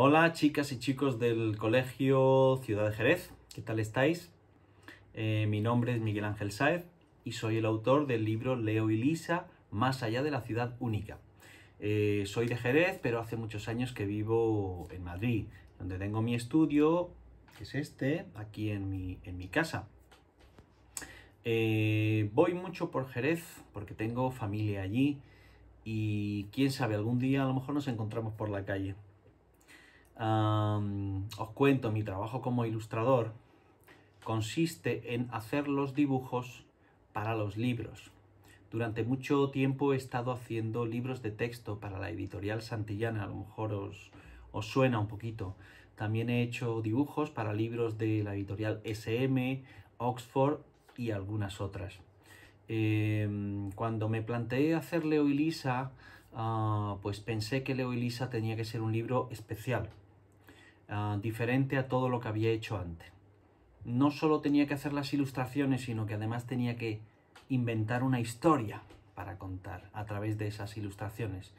Hola chicas y chicos del Colegio Ciudad de Jerez, ¿qué tal estáis? Eh, mi nombre es Miguel Ángel Saez y soy el autor del libro Leo y Lisa, Más allá de la ciudad única. Eh, soy de Jerez, pero hace muchos años que vivo en Madrid, donde tengo mi estudio, que es este, aquí en mi, casa. Eh, voy mucho por Jerez porque tengo familia allí y quién sabe, algún día a lo mejor nos encontramos por la calle os cuento, mi trabajo como ilustrador consiste en hacer los dibujos para los libros. Durante mucho tiempo he estado haciendo libros de texto para la editorial Santillana, a lo mejor os, suena un poquito. También he hecho dibujos para libros de la editorial SM, Oxford y algunas otras. Em, cuando me planteé hacer Leo y Lisa, ah, pues pensé que Leo y Lisa tenía que ser un libro especial, Ah, diferente a todo lo que había hecho antes. No solo tenía que hacer las ilustraciones, sino que además tenía que inventar una historia para contar a través de esas ilustraciones.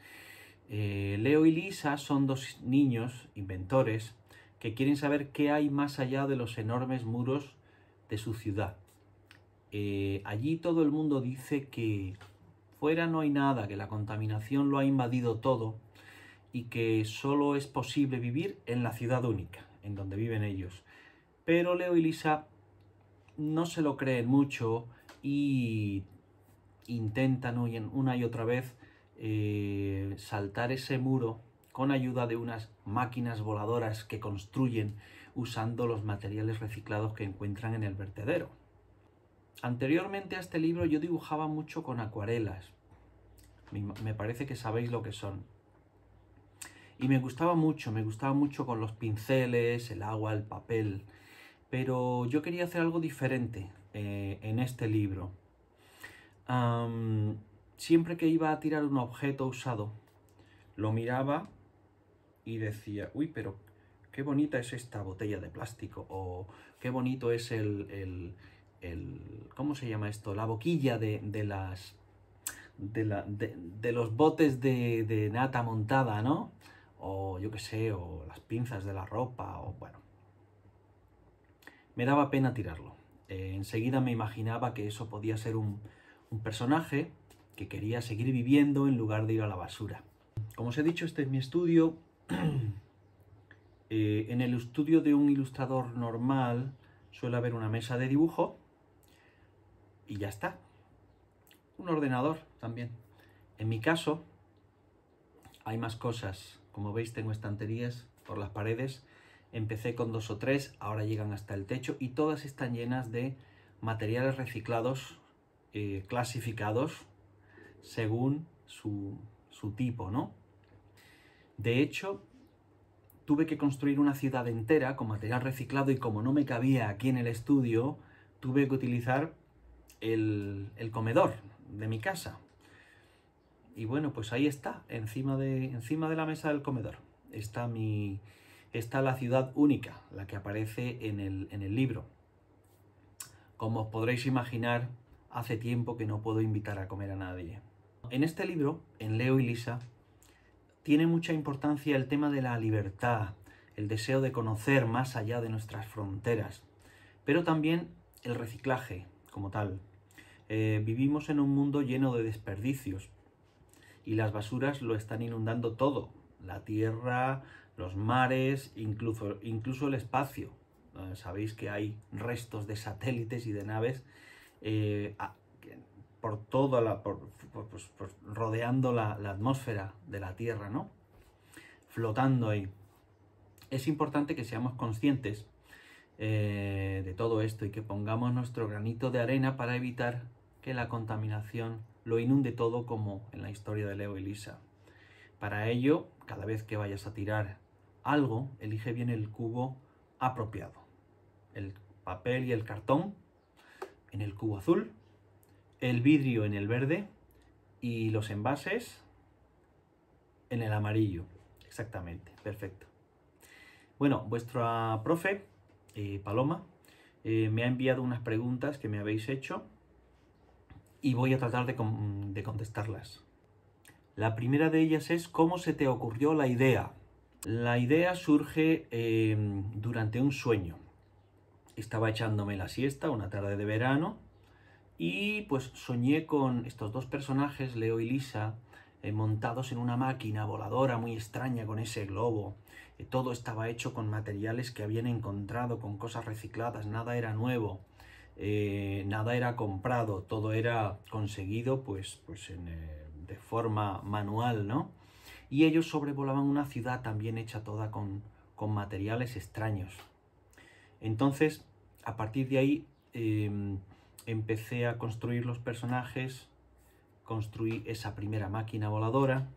Eh, Leo y Lisa son dos niños inventores que quieren saber qué hay más allá de los enormes muros de su ciudad. Eh, allí todo el mundo dice que fuera no hay nada, que la contaminación lo ha invadido todo y que solo es posible vivir en la ciudad única, en donde viven ellos. Pero Leo y Lisa no se lo creen mucho y intentan una y otra vez eh, saltar ese muro con ayuda de unas máquinas voladoras que construyen usando los materiales reciclados que encuentran en el vertedero. Anteriormente a este libro yo dibujaba mucho con acuarelas. Me parece que sabéis lo que son. Y me gustaba mucho, me gustaba mucho con los pinceles, el agua, el papel. Pero yo quería hacer algo diferente eh, en este libro. siempre que iba a tirar un objeto usado, lo miraba y decía, uy, pero qué bonita es esta botella de plástico, o qué bonito es el, el, ¿cómo se llama esto? La boquilla de, las, de, la, los botes de, de nata montada, ¿no? o yo qué sé, o las pinzas de la ropa, o bueno. Me daba pena tirarlo. Eh, enseguida me imaginaba que eso podía ser un, personaje que quería seguir viviendo en lugar de ir a la basura. Como os he dicho, este es mi estudio. Eh, en el estudio de un ilustrador normal suele haber una mesa de dibujo y ya está. Un ordenador también. En mi caso hay más cosas como veis tengo estanterías por las paredes. Empecé con dos o tres, ahora llegan hasta el techo y todas están llenas de materiales reciclados eh, clasificados según su, tipo, ¿no? De hecho, tuve que construir una ciudad entera con material reciclado y como no me cabía aquí en el estudio, tuve que utilizar el comedor de mi casa y bueno, pues ahí está, encima de, encima de la mesa del comedor. Está, mi, está la ciudad única, la que aparece en el, libro. Como os podréis imaginar, hace tiempo que no puedo invitar a comer a nadie. En este libro, en Leo y Lisa, tiene mucha importancia el tema de la libertad, el deseo de conocer más allá de nuestras fronteras, pero también el reciclaje como tal. Eh, vivimos en un mundo lleno de desperdicios, y las basuras lo están inundando todo, la tierra, los mares, incluso, incluso el espacio. Ah, sabéis que hay restos de satélites y de naves eh, por toda la, pues, rodeando la, atmósfera de la Tierra, ¿no? Flotando ahí. Es importante que seamos conscientes eh, de todo esto y que pongamos nuestro granito de arena para evitar que la contaminación lo inunde todo como en la historia de Leo y Lisa. Para ello, cada vez que vayas a tirar algo, elige bien el cubo apropiado. El papel y el cartón en el cubo azul, el vidrio en el verde y los envases en el amarillo. Exactamente, perfecto. Bueno, vuestra profe, eh, Paloma, eh, me ha enviado unas preguntas que me habéis hecho y voy a tratar de, contestarlas. La primera de ellas es ¿cómo se te ocurrió la idea? La idea surge em, durante un sueño. Estaba echándome la siesta, una tarde de verano, y pues soñé con estos dos personajes, Leo y Lisa, eh, montados en una máquina voladora muy extraña con ese globo. Eh, todo estaba hecho con materiales que habían encontrado, con cosas recicladas, nada era nuevo. Eh, nada era comprado, todo era conseguido pues, pues eh, de forma manual, ¿no? Y ellos sobrevolaban una ciudad también hecha toda con, materiales extraños. Entonces, a partir de ahí, em, empecé a construir los personajes, construí esa primera máquina voladora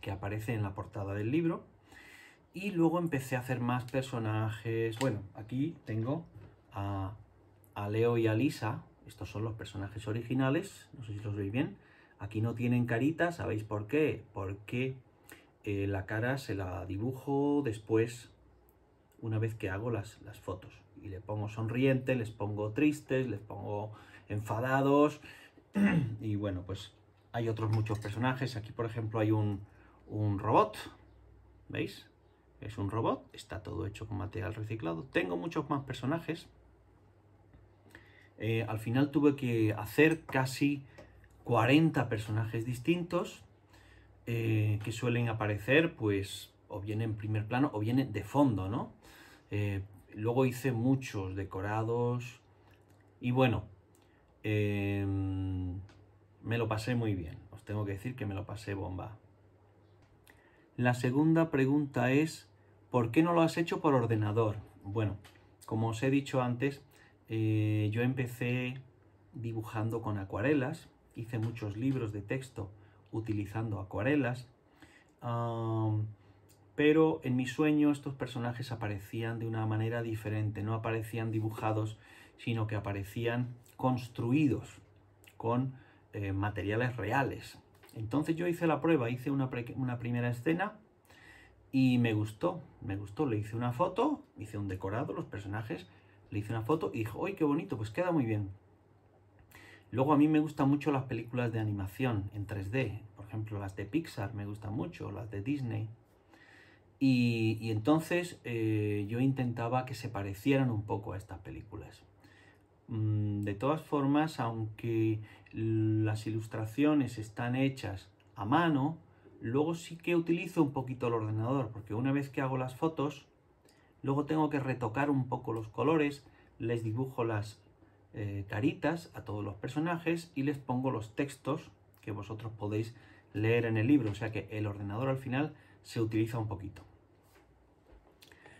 que aparece en la portada del libro, y luego empecé a hacer más personajes. Bueno, aquí tengo a a Leo y a Lisa, estos son los personajes originales, no sé si los veis bien, aquí no tienen carita, ¿sabéis por qué? Porque eh, la cara se la dibujo después, una vez que hago las, las fotos. Y le pongo sonriente, les pongo tristes, les pongo enfadados, y bueno, pues hay otros muchos personajes. Aquí, por ejemplo, hay un, un robot, ¿veis? Es un robot, está todo hecho con material reciclado. Tengo muchos más personajes, eh, al final tuve que hacer casi 40 personajes distintos eh, que suelen aparecer, pues, o bien en primer plano o bien de fondo, ¿no? Eh, luego hice muchos decorados y bueno, em, me lo pasé muy bien. Os tengo que decir que me lo pasé bomba. La segunda pregunta es, ¿por qué no lo has hecho por ordenador? Bueno, como os he dicho antes, eh, yo empecé dibujando con acuarelas, hice muchos libros de texto utilizando acuarelas, pero en mi sueño estos personajes aparecían de una manera diferente, no aparecían dibujados, sino que aparecían construidos con eh, materiales reales. Entonces yo hice la prueba, hice una, una primera escena y me gustó, me gustó, le hice una foto, hice un decorado, los personajes, le hice una foto y dije, ¡ay, qué bonito! Pues queda muy bien. Luego a mí me gustan mucho las películas de animación en 3D. Por ejemplo, las de Pixar me gustan mucho, las de Disney. Y, entonces eh, yo intentaba que se parecieran un poco a estas películas. Mm, de todas formas, aunque las ilustraciones están hechas a mano, luego sí que utilizo un poquito el ordenador, porque una vez que hago las fotos, Luego tengo que retocar un poco los colores, les dibujo las eh, caritas a todos los personajes y les pongo los textos que vosotros podéis leer en el libro. O sea que el ordenador al final se utiliza un poquito.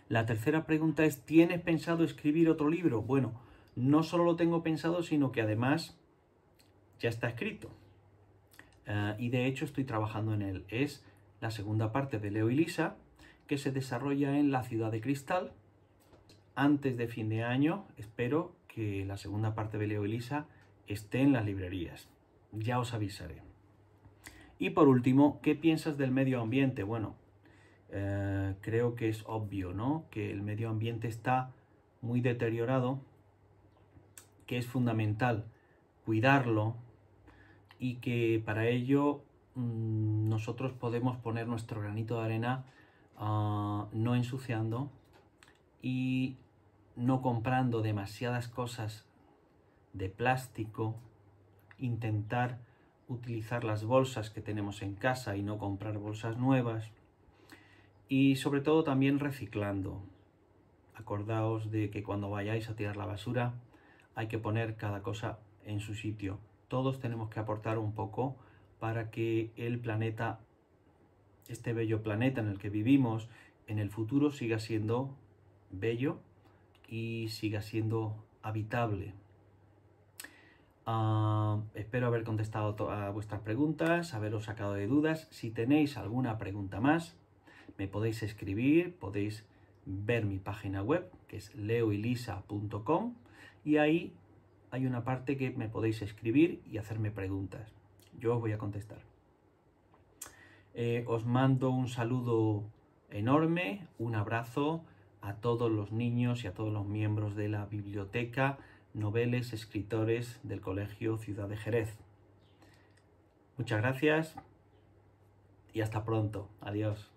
La tercera pregunta es, ¿tienes pensado escribir otro libro? Bueno, no solo lo tengo pensado, sino que además ya está escrito. Eh, y de hecho estoy trabajando en él. Es la segunda parte de Leo y Lisa, que se desarrolla en la ciudad de Cristal. Antes de fin de año espero que la segunda parte de Leo Elisa esté en las librerías. Ya os avisaré. Y por último, ¿qué piensas del medio ambiente? Bueno, eh, creo que es obvio, ¿no? Que el medio ambiente está muy deteriorado, que es fundamental cuidarlo y que para ello mm, nosotros podemos poner nuestro granito de arena Ah, no ensuciando y no comprando demasiadas cosas de plástico, intentar utilizar las bolsas que tenemos en casa y no comprar bolsas nuevas y sobre todo también reciclando. Acordaos de que cuando vayáis a tirar la basura hay que poner cada cosa en su sitio. Todos tenemos que aportar un poco para que el planeta este bello planeta en el que vivimos en el futuro siga siendo bello y siga siendo habitable. Ah, espero haber contestado a vuestras preguntas, haberos sacado de dudas. Si tenéis alguna pregunta más, me podéis escribir, podéis ver mi página web, que es leoilisa.com, y ahí hay una parte que me podéis escribir y hacerme preguntas. Yo os voy a contestar. Eh, os mando un saludo enorme, un abrazo a todos los niños y a todos los miembros de la biblioteca, noveles, escritores del Colegio Ciudad de Jerez. Muchas gracias y hasta pronto. Adiós.